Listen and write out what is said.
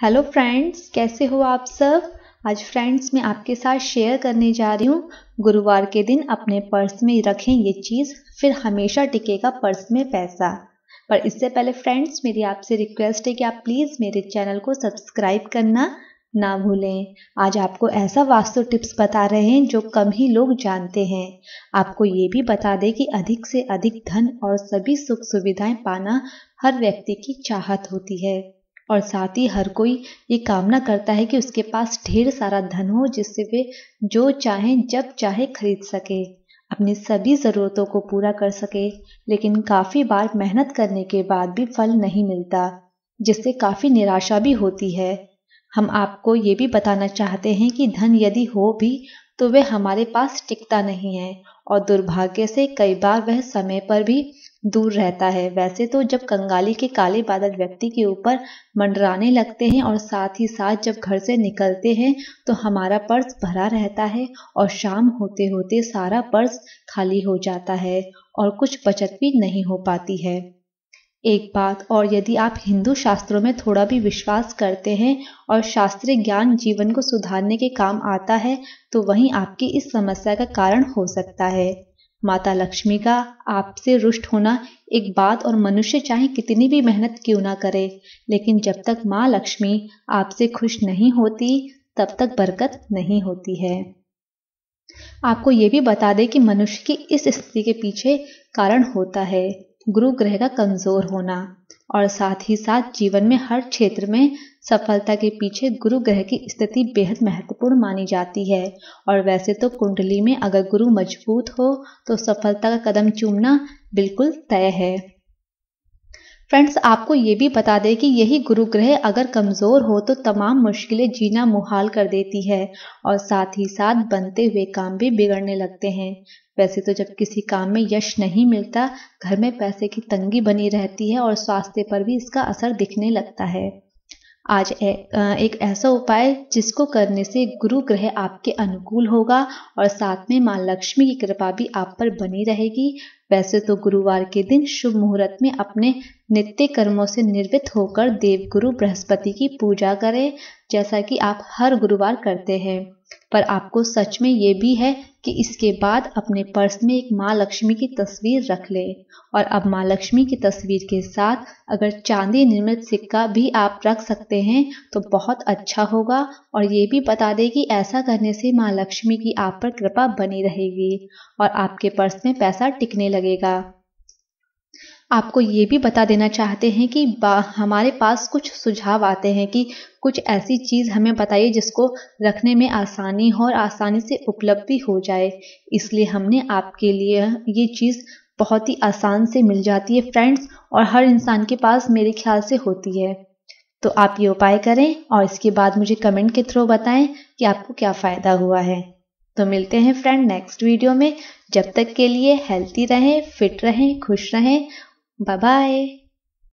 Hello friends कैसे हो आप सब आज फ्रेंड्स मैं आपके साथ शेयर करने जा रही हूँ गुरुवार के दिन अपने पर्स में रखें ये चीज़ फिर हमेशा टिकेगा पर्स में पैसा पर इससे पहले फ्रेंड्स मेरी आपसे रिक्वेस्ट है कि आप प्लीज़ मेरे चैनल को सब्सक्राइब करना ना भूलें आज आपको ऐसा वास्तु टिप्स बता रहे हैं जो कम ही लोग जानते हैं आपको ये भी बता दें कि अधिक से अधिक धन और सभी सुख सुविधाएं पाना हर व्यक्ति की चाहत होती है और साथ ही हर कोई ये कामना करता है कि उसके पास ढेर सारा धन हो जिससे वे जो चाहे जब चाहे खरीद सके अपनी सभी ज़रूरतों को पूरा कर सके लेकिन काफ़ी बार मेहनत करने के बाद भी फल नहीं मिलता जिससे काफ़ी निराशा भी होती है हम आपको ये भी बताना चाहते हैं कि धन यदि हो भी तो वह हमारे पास टिकता नहीं है और दुर्भाग्य से कई बार वह समय पर भी दूर रहता है वैसे तो जब कंगाली के काले बादल व्यक्ति के ऊपर मंडराने लगते हैं और साथ ही साथ जब घर से निकलते हैं तो हमारा पर्स भरा रहता है और शाम होते होते सारा पर्स खाली हो जाता है और कुछ बचत भी नहीं हो पाती है एक बात और यदि आप हिंदू शास्त्रों में थोड़ा भी विश्वास करते हैं और शास्त्रीय ज्ञान जीवन को सुधारने के काम आता है तो वहीं आपकी इस समस्या का कारण हो सकता है माता लक्ष्मी का आपसे रुष्ट होना एक बात और मनुष्य चाहे कितनी भी मेहनत क्यों ना करे लेकिन जब तक माँ लक्ष्मी आपसे खुश नहीं होती तब तक बरकत नहीं होती है आपको ये भी बता दें कि मनुष्य की इस स्थिति के पीछे कारण होता है गुरु ग्रह का कमजोर होना और साथ ही साथ जीवन में हर क्षेत्र में सफलता के पीछे गुरु ग्रह की स्थिति बेहद महत्वपूर्ण मानी जाती है और वैसे तो कुंडली में अगर गुरु मजबूत हो तो सफलता का कदम चूमना बिल्कुल तय है फ्रेंड्स आपको ये भी बता दें कि यही गुरु ग्रह अगर कमज़ोर हो तो तमाम मुश्किलें जीना मुहाल कर देती है और साथ ही साथ बनते हुए काम भी बिगड़ने लगते हैं वैसे तो जब किसी काम में यश नहीं मिलता घर में पैसे की तंगी बनी रहती है और स्वास्थ्य पर भी इसका असर दिखने लगता है आज ए, एक ऐसा उपाय जिसको करने से गुरु ग्रह आपके अनुकूल होगा और साथ में माँ लक्ष्मी की कृपा भी आप पर बनी रहेगी वैसे तो गुरुवार के दिन शुभ मुहूर्त में अपने नित्य कर्मों से निर्वृत्त होकर देवगुरु बृहस्पति की पूजा करें जैसा कि आप हर गुरुवार करते हैं पर आपको सच में ये भी है कि इसके बाद अपने पर्स में एक माँ लक्ष्मी की तस्वीर रख ले और अब माँ लक्ष्मी की तस्वीर के साथ अगर चांदी निर्मित सिक्का भी आप रख सकते हैं तो बहुत अच्छा होगा और ये भी बता दे कि ऐसा करने से माँ लक्ष्मी की आप पर कृपा बनी रहेगी और आपके पर्स में पैसा टिकने लगेगा आपको ये भी बता देना चाहते हैं कि हमारे पास कुछ सुझाव आते हैं कि कुछ ऐसी चीज़ हमें बताइए जिसको रखने में आसानी हो और आसानी से उपलब्ध भी हो जाए इसलिए हमने आपके लिए ये चीज़ बहुत ही आसान से मिल जाती है फ्रेंड्स और हर इंसान के पास मेरे ख्याल से होती है तो आप ये उपाय करें और इसके बाद मुझे कमेंट के थ्रू बताएं कि आपको क्या फ़ायदा हुआ है तो मिलते हैं फ्रेंड नेक्स्ट वीडियो में जब तक के लिए हेल्थी रहें फिट रहें खुश रहें Bye bye.